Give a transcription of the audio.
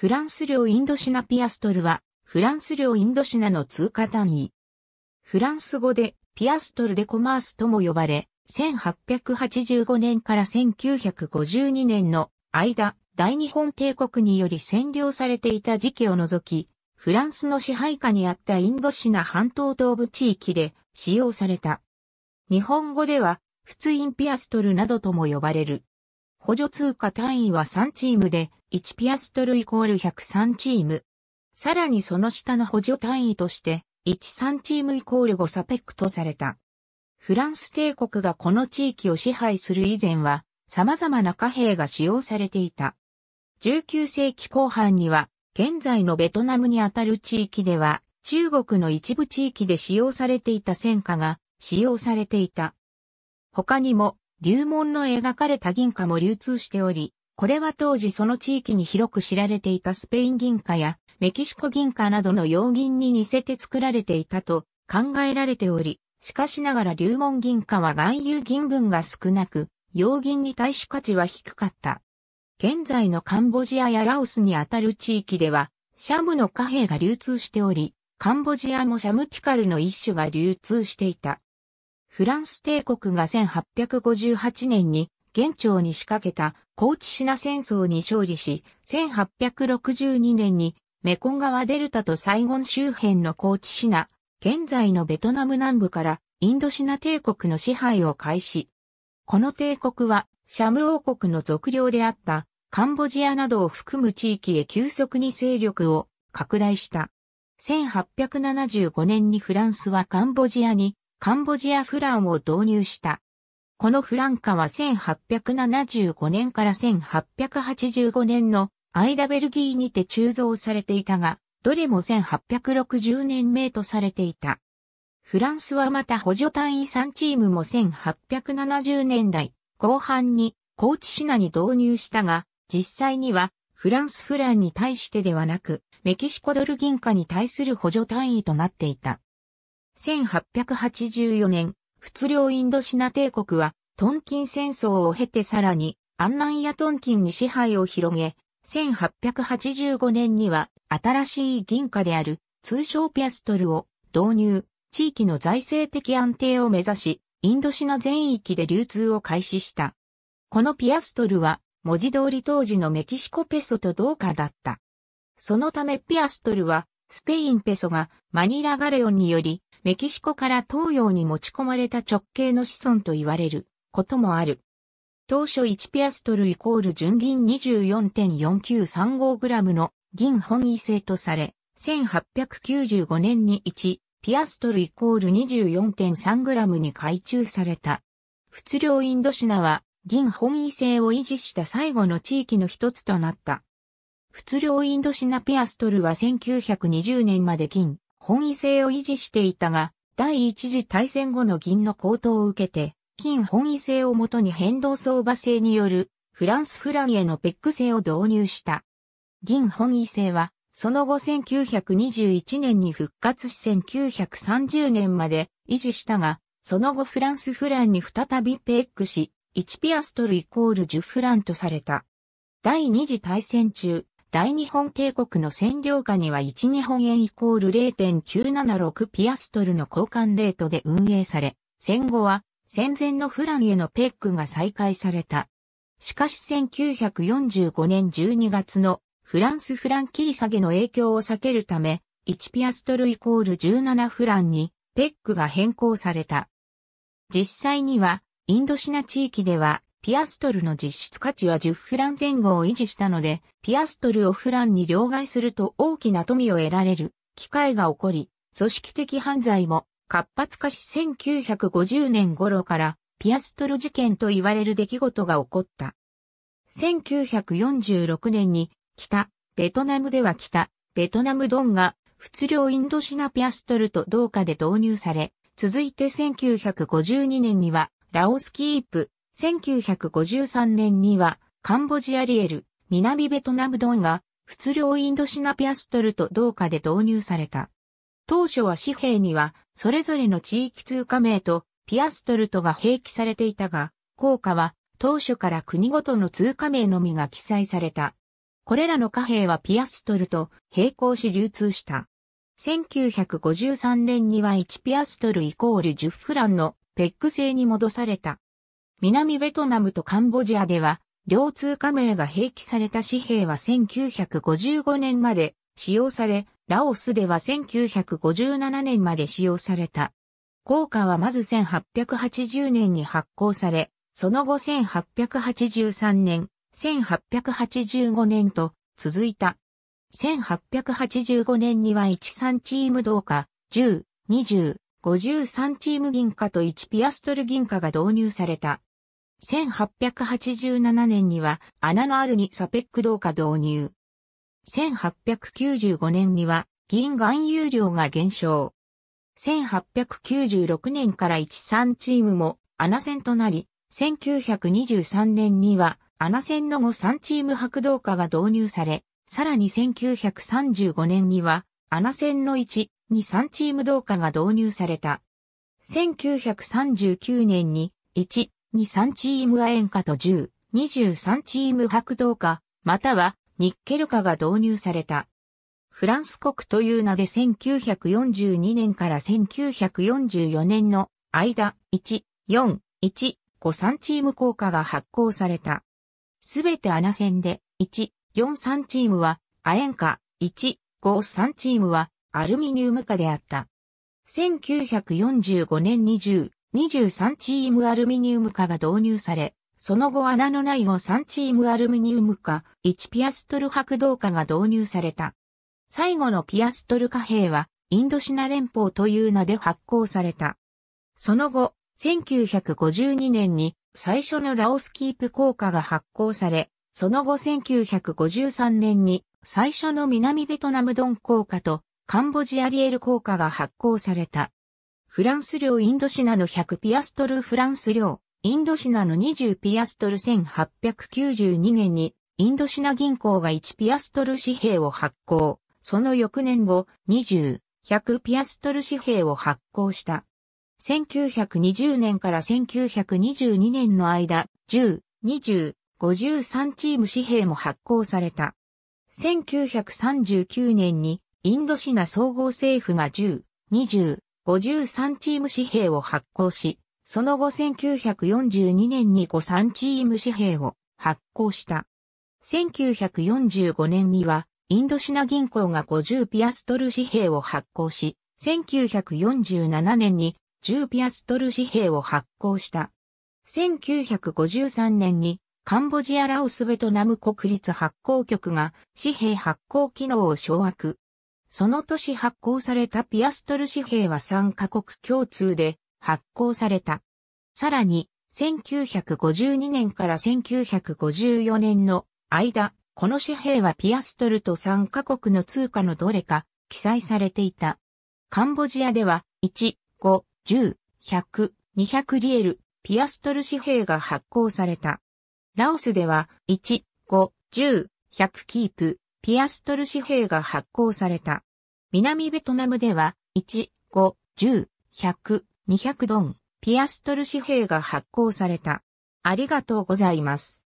フランス領インドシナピアストルは、フランス領インドシナの通貨単位。フランス語で、ピアストルデコマースとも呼ばれ、1885年から1952年の間、大日本帝国により占領されていた時期を除き、フランスの支配下にあったインドシナ半島東部地域で使用された。日本語では、普通インピアストルなどとも呼ばれる。補助通貨単位は3チームで、1ピアストルイコール103チーム。さらにその下の補助単位として、13チームイコール5サペックとされた。フランス帝国がこの地域を支配する以前は、様々な貨幣が使用されていた。19世紀後半には、現在のベトナムにあたる地域では、中国の一部地域で使用されていた戦貨が使用されていた。他にも、流門の描かれた銀貨も流通しており、これは当時その地域に広く知られていたスペイン銀貨やメキシコ銀貨などの洋銀に似せて作られていたと考えられており、しかしながら流門銀貨は含有銀分が少なく、洋銀に対し価値は低かった。現在のカンボジアやラオスにあたる地域では、シャムの貨幣が流通しており、カンボジアもシャムティカルの一種が流通していた。フランス帝国が1858年に元朝に仕掛けた高知品戦争に勝利し、1862年にメコン川デルタとサイゴン周辺の高知品、現在のベトナム南部からインドシナ帝国の支配を開始。この帝国はシャム王国の属領であったカンボジアなどを含む地域へ急速に勢力を拡大した。1875年にフランスはカンボジアにカンボジアフランを導入した。このフランカは1875年から1885年の間ベルギーにて鋳造されていたが、どれも1860年名とされていた。フランスはまた補助単位3チームも1870年代後半に高知シナに導入したが、実際にはフランスフランに対してではなく、メキシコドル銀貨に対する補助単位となっていた。1884年、仏領インドシナ帝国は、トンキン戦争を経てさらに、アンランやトンキンに支配を広げ、1885年には新しい銀貨である通称ピアストルを導入、地域の財政的安定を目指し、インドシナ全域で流通を開始した。このピアストルは文字通り当時のメキシコペソと同化だった。そのためピアストルはスペインペソがマニラガレオンによりメキシコから東洋に持ち込まれた直径の子孫と言われることもある。当初1ピアストルイコール純銀2 4 4 9 3 5ムの銀本位制とされ、1895年に1ピアストルイコール2 4 3ムに改鋳された。仏領インドシナは銀本位制を維持した最後の地域の一つとなった。仏領インドシナピアストルは1920年まで銀、本位制を維持していたが、第一次大戦後の銀の高騰を受けて、金本位制をもとに変動相場制によるフランスフランへのペック制を導入した。銀本位制は、その後1921年に復活し1930年まで維持したが、その後フランスフランに再びペックし、1ピアストルイコール10フランとされた。第二次大戦中、大日本帝国の占領下には1日本円イコール0.976ピアストルの交換レートで運営され、戦後は戦前のフランへのペックが再開された。しかし1945年12月のフランスフラン切り下げの影響を避けるため、1ピアストルイコール17フランにペックが変更された。実際にはインドシナ地域ではピアストルの実質価値は10フラン前後を維持したので、ピアストルをフランに両替すると大きな富を得られる機会が起こり、組織的犯罪も活発化し1950年頃からピアストル事件と言われる出来事が起こった。1946年に北ベトナムでは北ベトナムドンが通量インドシナピアストルと同化で導入され、続いて1952年にはラオスキープ1953年には、カンボジアリエル、南ベトナムドンが、通領インドシナピアストルと同化で導入された。当初は紙幣には、それぞれの地域通貨名とピアストルとが併記されていたが、硬貨は当初から国ごとの通貨名のみが記載された。これらの貨幣はピアストルと並行し流通した。1953年には1ピアストルイコール10フランのペック製に戻された。南ベトナムとカンボジアでは、両通貨名が併記された紙幣は1955年まで使用され、ラオスでは1957年まで使用された。効果はまず1880年に発行され、その後1883年、1885年と続いた。1885年には13チーム銅貨、10、20、53チーム銀貨と1ピアストル銀貨が導入された。1887年には穴のあるにサペック銅貨導入。1895年には銀含有量が減少。1896年から13チームも穴線となり、1923年には穴線の後3チーム白銅化が導入され、さらに1935年には穴線の1、2、3チーム銅化が導入された。1939年に1、に3チーム亜鉛化と10、23チーム白銅化、またはニッケル化が導入された。フランス国という名で1942年から1944年の間、1、4、1、5、3チーム効果が発行された。すべて穴線で、1、4、3チームは、亜鉛化、1、5、3チームは、アルミニウム化であった。1945年20、23チームアルミニウム化が導入され、その後穴のない後3チームアルミニウム化、1ピアストル白銅化が導入された。最後のピアストル貨幣は、インドシナ連邦という名で発行された。その後、1952年に最初のラオスキープ硬貨が発行され、その後1953年に最初の南ベトナムドン硬貨とカンボジアリエル硬貨が発行された。フランス領インドシナの100ピアストルフランス領、インドシナの20ピアストル1892年に、インドシナ銀行が1ピアストル紙幣を発行。その翌年後、20、100ピアストル紙幣を発行した。1920年から1922年の間、10、20、53チーム紙幣も発行された。1939年にインドシナ総合政府が10、20、53チーム紙幣を発行し、その後1942年に53チーム紙幣を発行した。1945年には、インドシナ銀行が50ピアストル紙幣を発行し、1947年に10ピアストル紙幣を発行した。1953年にカンボジアラオスベトナム国立発行局が紙幣発行機能を掌握。その年発行されたピアストル紙幣は3カ国共通で発行された。さらに、1952年から1954年の間、この紙幣はピアストルと3カ国の通貨のどれか記載されていた。カンボジアでは、1、5、10、100、200リエル、ピアストル紙幣が発行された。ラオスでは、1、5、10、100キープ、ピアストル紙幣が発行された。南ベトナムでは、1、5、10、100、200ドン、ピアストル紙幣が発行された。ありがとうございます。